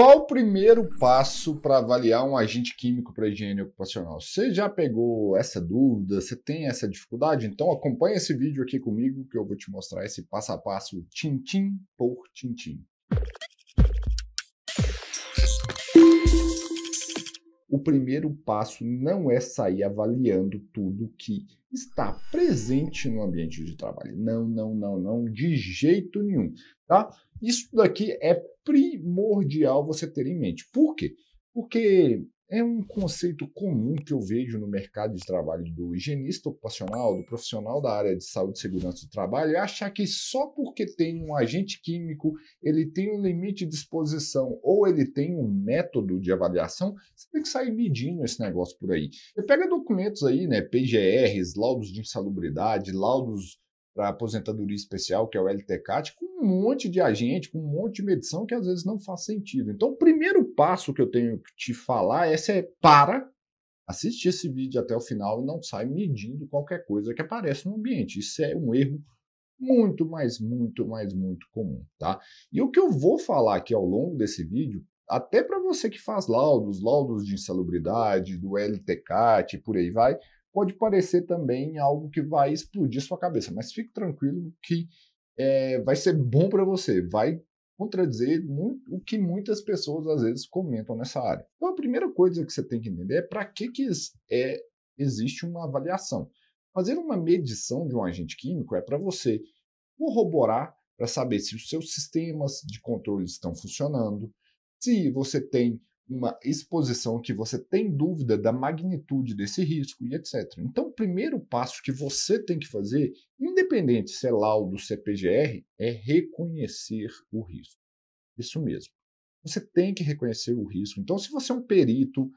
Qual o primeiro passo para avaliar um agente químico para higiene ocupacional? Você já pegou essa dúvida? Você tem essa dificuldade? Então acompanha esse vídeo aqui comigo que eu vou te mostrar esse passo a passo, tintim por tintim. o primeiro passo não é sair avaliando tudo que está presente no ambiente de trabalho. Não, não, não, não, de jeito nenhum. Tá? Isso daqui é primordial você ter em mente. Por quê? Porque é um conceito comum que eu vejo no mercado de trabalho do higienista ocupacional, do profissional da área de saúde e segurança do trabalho, é achar que só porque tem um agente químico, ele tem um limite de exposição ou ele tem um método de avaliação, você tem que sair medindo esse negócio por aí. Você pega documentos aí, né, PGRs, laudos de insalubridade, laudos para aposentadoria especial, que é o LTCAT, com um monte de agente, com um monte de medição que às vezes não faz sentido. Então, o primeiro passo que eu tenho que te falar é, é para, assistir esse vídeo até o final e não sai medindo qualquer coisa que aparece no ambiente. Isso é um erro muito, mas muito, mais muito comum, tá? E o que eu vou falar aqui ao longo desse vídeo, até para você que faz laudos, laudos de insalubridade, do LTCAT, por aí vai, pode parecer também algo que vai explodir sua cabeça, mas fique tranquilo que é, vai ser bom para você, vai contradizer o que muitas pessoas às vezes comentam nessa área. Então a primeira coisa que você tem que entender é para que, que é, existe uma avaliação. Fazer uma medição de um agente químico é para você corroborar para saber se os seus sistemas de controle estão funcionando, se você tem uma exposição que você tem dúvida da magnitude desse risco e etc. Então, o primeiro passo que você tem que fazer, independente se é laudo, se é PGR, é reconhecer o risco. Isso mesmo. Você tem que reconhecer o risco. Então, se você é um perito,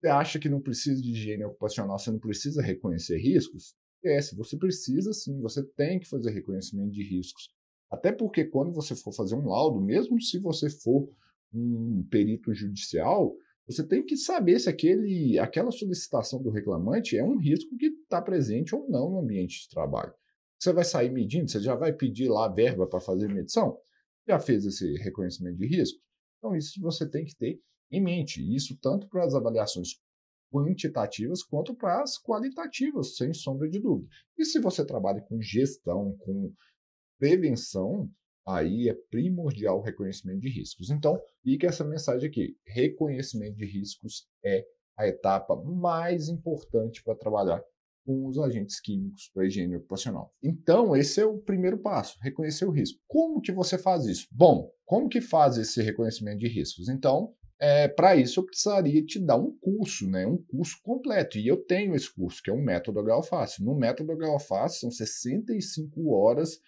você acha que não precisa de higiene ocupacional, você não precisa reconhecer riscos? É, se você precisa sim, você tem que fazer reconhecimento de riscos. Até porque quando você for fazer um laudo, mesmo se você for um perito judicial, você tem que saber se aquele, aquela solicitação do reclamante é um risco que está presente ou não no ambiente de trabalho. Você vai sair medindo, você já vai pedir lá verba para fazer medição? Já fez esse reconhecimento de risco? Então, isso você tem que ter em mente. Isso tanto para as avaliações quantitativas quanto para as qualitativas, sem sombra de dúvida. E se você trabalha com gestão, com prevenção, aí é primordial o reconhecimento de riscos. Então, fica essa mensagem aqui: reconhecimento de riscos é a etapa mais importante para trabalhar com os agentes químicos para a higiene ocupacional. Então, esse é o primeiro passo, reconhecer o risco. Como que você faz isso? Bom, como que faz esse reconhecimento de riscos? Então, é, para isso eu precisaria te dar um curso, né, um curso completo. E eu tenho esse curso, que é o Método HL No Método HL Fácil são 65 horas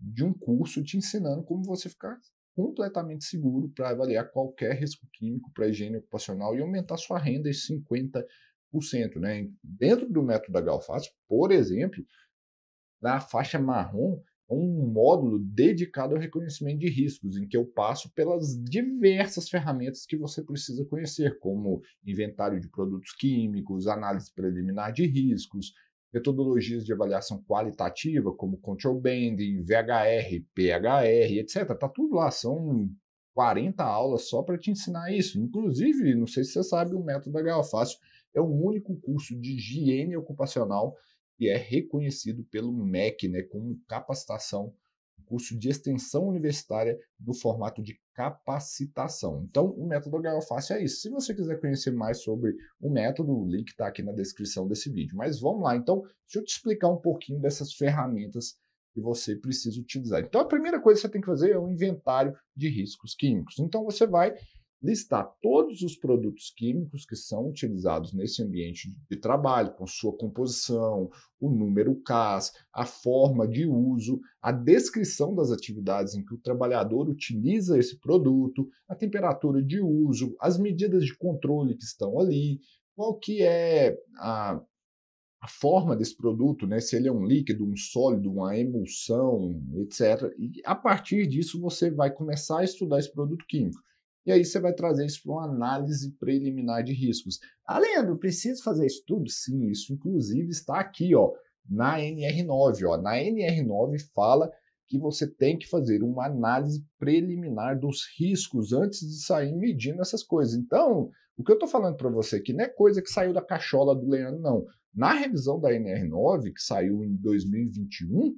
de um curso te ensinando como você ficar completamente seguro para avaliar qualquer risco químico para higiene ocupacional e aumentar sua renda em 50%. Né? Dentro do método da Galfaz, por exemplo, na faixa marrom, é um módulo dedicado ao reconhecimento de riscos, em que eu passo pelas diversas ferramentas que você precisa conhecer, como inventário de produtos químicos, análise preliminar de riscos, metodologias de avaliação qualitativa, como control banding, VHR, PHR, etc. Tá tudo lá, são 40 aulas só para te ensinar isso. Inclusive, não sei se você sabe, o método da é o único curso de higiene ocupacional que é reconhecido pelo MEC, né, como capacitação curso de extensão universitária do formato de capacitação. Então, o método HLFácil é isso. Se você quiser conhecer mais sobre o método, o link está aqui na descrição desse vídeo. Mas vamos lá, então, deixa eu te explicar um pouquinho dessas ferramentas que você precisa utilizar. Então, a primeira coisa que você tem que fazer é um inventário de riscos químicos. Então, você vai listar todos os produtos químicos que são utilizados nesse ambiente de trabalho, com sua composição, o número CAS, a forma de uso, a descrição das atividades em que o trabalhador utiliza esse produto, a temperatura de uso, as medidas de controle que estão ali, qual que é a a forma desse produto, né, se ele é um líquido, um sólido, uma emulsão, etc. E a partir disso você vai começar a estudar esse produto químico. E aí você vai trazer isso para uma análise preliminar de riscos. Ah, Leandro, preciso fazer isso tudo? Sim, isso inclusive está aqui, ó, na NR9, ó. Na NR9 fala que você tem que fazer uma análise preliminar dos riscos antes de sair medindo essas coisas. Então, o que eu estou falando para você aqui não é coisa que saiu da cachola do Leandro, não. Na revisão da NR9, que saiu em 2021,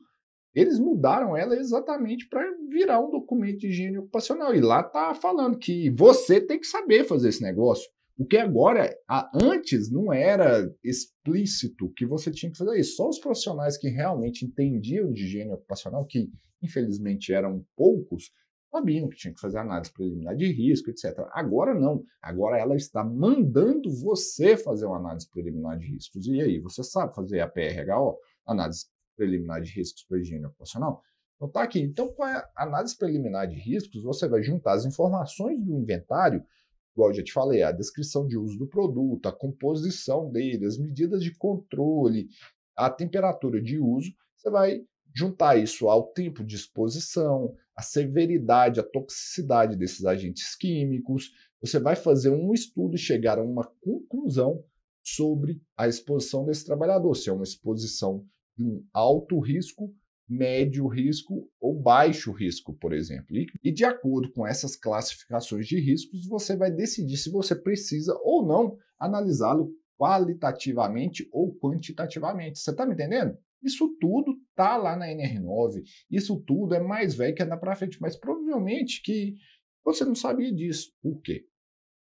eles mudaram ela exatamente para virar um documento de higiene ocupacional. E lá tá falando que você tem que saber fazer esse negócio. O que agora, antes, não era explícito que você tinha que fazer isso. Só os profissionais que realmente entendiam de higiene ocupacional, que infelizmente eram poucos, sabiam que tinha que fazer análise preliminar de risco, etc. Agora não. Agora ela está mandando você fazer uma análise preliminar de riscos. E aí, você sabe fazer a PRHO? Análise preliminar de riscos para higiene ocupacional. Então tá aqui. Então, com é a análise preliminar de riscos, você vai juntar as informações do inventário, igual eu já te falei, a descrição de uso do produto, a composição dele, as medidas de controle, a temperatura de uso, você vai juntar isso ao tempo de exposição, a severidade, a toxicidade desses agentes químicos. Você vai fazer um estudo e chegar a uma conclusão sobre a exposição desse trabalhador, se é uma exposição de um alto risco, médio risco ou baixo risco, por exemplo. E, de acordo com essas classificações de riscos, você vai decidir se você precisa ou não analisá-lo qualitativamente ou quantitativamente. Você está me entendendo? Isso tudo está lá na NR9, isso tudo é mais velho que andar para frente, mas provavelmente que você não sabia disso. Por quê?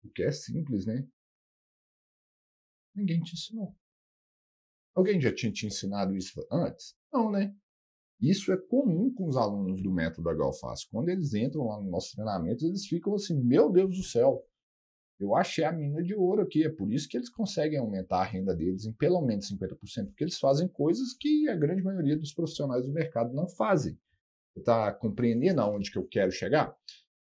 Porque é simples, né? Ninguém te ensinou. Alguém já tinha te ensinado isso antes? Não, né? Isso é comum com os alunos do método HOFAS. Quando eles entram lá no nosso treinamento, eles ficam assim: meu Deus do céu, eu achei a mina de ouro aqui. É por isso que eles conseguem aumentar a renda deles em pelo menos 50%, porque eles fazem coisas que a grande maioria dos profissionais do mercado não fazem. Está compreendendo aonde que eu quero chegar?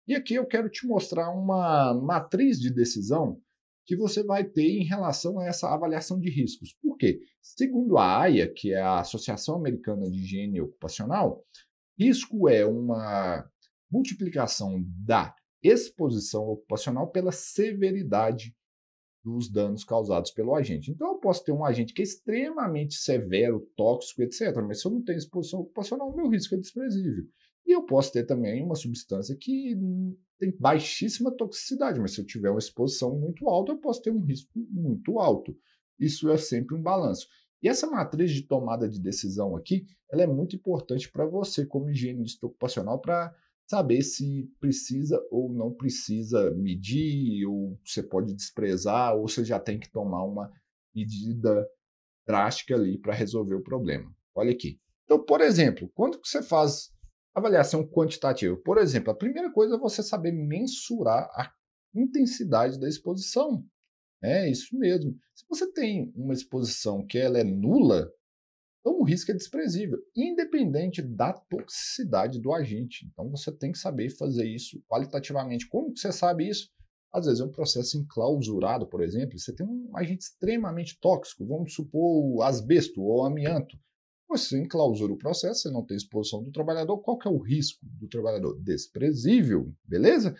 E aqui eu quero te mostrar uma matriz de decisão que você vai ter em relação a essa avaliação de riscos. Por quê? Segundo a AIA, que é a Associação Americana de Higiene Ocupacional, risco é uma multiplicação da exposição ocupacional pela severidade dos danos causados pelo agente. Então, eu posso ter um agente que é extremamente severo, tóxico, etc., mas se eu não tenho exposição ocupacional, meu risco é desprezível. E eu posso ter também uma substância que tem baixíssima toxicidade, mas se eu tiver uma exposição muito alta, eu posso ter um risco muito alto. Isso é sempre um balanço. E essa matriz de tomada de decisão aqui, ela é muito importante para você como higienista ocupacional para saber se precisa ou não precisa medir, ou você pode desprezar, ou você já tem que tomar uma medida drástica ali para resolver o problema. Olha aqui. Então, por exemplo, quando você faz Avaliação quantitativa. Por exemplo, a primeira coisa é você saber mensurar a intensidade da exposição. É isso mesmo. Se você tem uma exposição que ela é nula, então o risco é desprezível, independente da toxicidade do agente. Então você tem que saber fazer isso qualitativamente. Como que você sabe isso? Às vezes é um processo enclausurado, por exemplo, você tem um agente extremamente tóxico, vamos supor o asbesto ou o amianto. Você enclausura o processo, você não tem exposição do trabalhador. Qual que é o risco do trabalhador? Desprezível, beleza?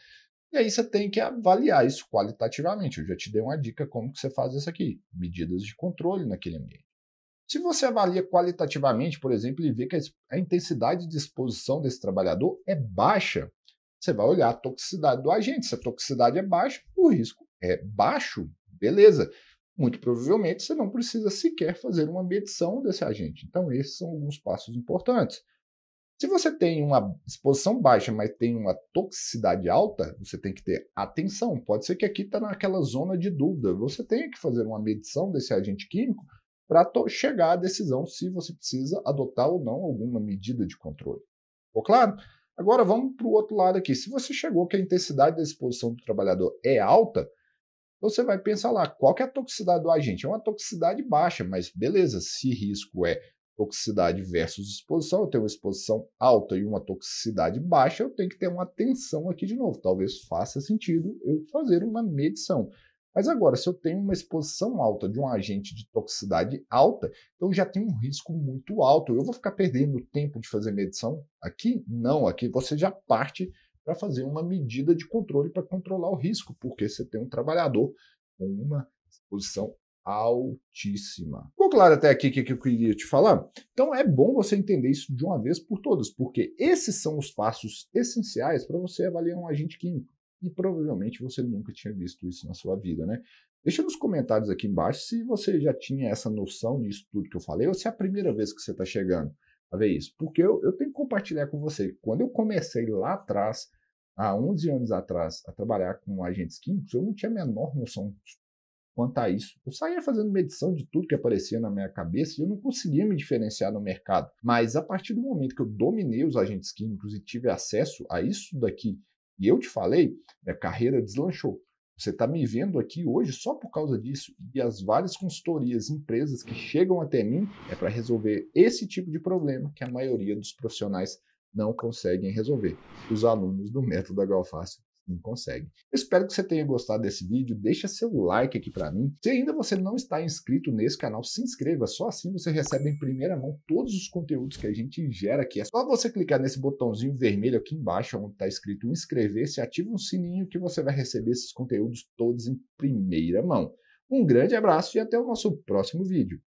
E aí você tem que avaliar isso qualitativamente. Eu já te dei uma dica como que você faz isso aqui. Medidas de controle naquele ambiente. Se você avalia qualitativamente, por exemplo, e vê que a intensidade de exposição desse trabalhador é baixa, você vai olhar a toxicidade do agente. Se a toxicidade é baixa, o risco é baixo, beleza muito provavelmente você não precisa sequer fazer uma medição desse agente. Então, esses são alguns passos importantes. Se você tem uma exposição baixa, mas tem uma toxicidade alta, você tem que ter atenção. Pode ser que aqui está naquela zona de dúvida. Você tem que fazer uma medição desse agente químico para chegar à decisão se você precisa adotar ou não alguma medida de controle. Ficou claro? Agora vamos para o outro lado aqui. Se você chegou que a intensidade da exposição do trabalhador é alta, você vai pensar lá, qual que é a toxicidade do agente? É uma toxicidade baixa, mas beleza, se risco é toxicidade versus exposição, eu tenho uma exposição alta e uma toxicidade baixa, eu tenho que ter uma atenção aqui de novo. Talvez faça sentido eu fazer uma medição. Mas agora, se eu tenho uma exposição alta de um agente de toxicidade alta, então já tem um risco muito alto. Eu vou ficar perdendo tempo de fazer medição aqui? Não, aqui você já parte para fazer uma medida de controle para controlar o risco, porque você tem um trabalhador com uma exposição altíssima. Ficou claro até aqui o que, que eu queria te falar? Então é bom você entender isso de uma vez por todas, porque esses são os passos essenciais para você avaliar um agente químico. E provavelmente você nunca tinha visto isso na sua vida, né? Deixa nos comentários aqui embaixo se você já tinha essa noção disso tudo que eu falei ou se é a primeira vez que você está chegando a ver isso. Porque eu, eu tenho que compartilhar com você. Quando eu comecei lá atrás, há 11 anos atrás, a trabalhar com agentes químicos, eu não tinha a menor noção quanto a isso. Eu saía fazendo medição de tudo que aparecia na minha cabeça e eu não conseguia me diferenciar no mercado. Mas a partir do momento que eu dominei os agentes químicos e tive acesso a isso daqui, e eu te falei, minha carreira deslanchou. Você está me vendo aqui hoje só por causa disso. E as várias consultorias, empresas que chegam até mim é para resolver esse tipo de problema que a maioria dos profissionais não conseguem resolver. Os alunos do método Agalfácio não consegue. Eu espero que você tenha gostado desse vídeo. Deixa seu like aqui para mim. Se ainda você não está inscrito nesse canal, se inscreva. Só assim você recebe em primeira mão todos os conteúdos que a gente gera aqui. É só você clicar nesse botãozinho vermelho aqui embaixo, onde está escrito inscrever-se, ativa um sininho que você vai receber esses conteúdos todos em primeira mão. Um grande abraço e até o nosso próximo vídeo.